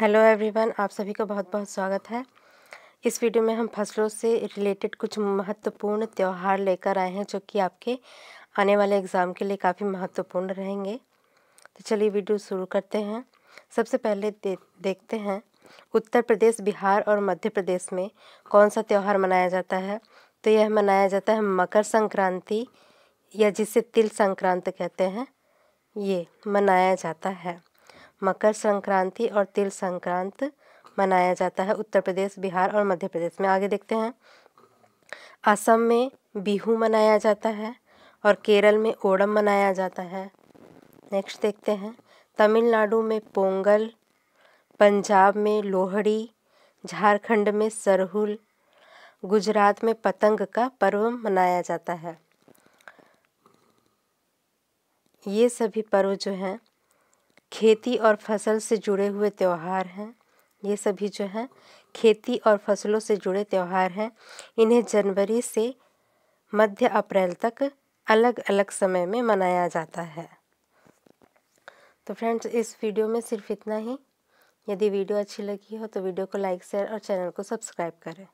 hello everyone आप सभी का बहुत बहुत स्वागत है इस वीडियो में हम फसलों से रिलेटेड कुछ महत्वपूर्ण त्यौहार लेकर आए हैं जो कि आपके आने वाले एग्ज़ाम के लिए काफ़ी महत्वपूर्ण रहेंगे तो चलिए वीडियो शुरू करते हैं सबसे पहले दे, देखते हैं उत्तर प्रदेश बिहार और मध्य प्रदेश में कौन सा त्यौहार मनाया जाता है तो यह मनाया जाता है मकर संक्रांति या जिसे तिल संक्रांत कहते हैं ये मनाया जाता है मकर संक्रांति और तिल संक्रांत मनाया जाता है उत्तर प्रदेश बिहार और मध्य प्रदेश में आगे देखते हैं असम में बिहू मनाया जाता है और केरल में ओणम मनाया जाता है नेक्स्ट देखते हैं तमिलनाडु में पोंगल पंजाब में लोहड़ी झारखंड में सरहुल गुजरात में पतंग का पर्व मनाया जाता है ये सभी पर्व जो हैं खेती और फसल से जुड़े हुए त्यौहार हैं ये सभी जो हैं खेती और फसलों से जुड़े त्यौहार हैं इन्हें जनवरी से मध्य अप्रैल तक अलग अलग समय में मनाया जाता है तो फ्रेंड्स इस वीडियो में सिर्फ इतना ही यदि वीडियो अच्छी लगी हो तो वीडियो को लाइक शेयर और चैनल को सब्सक्राइब करें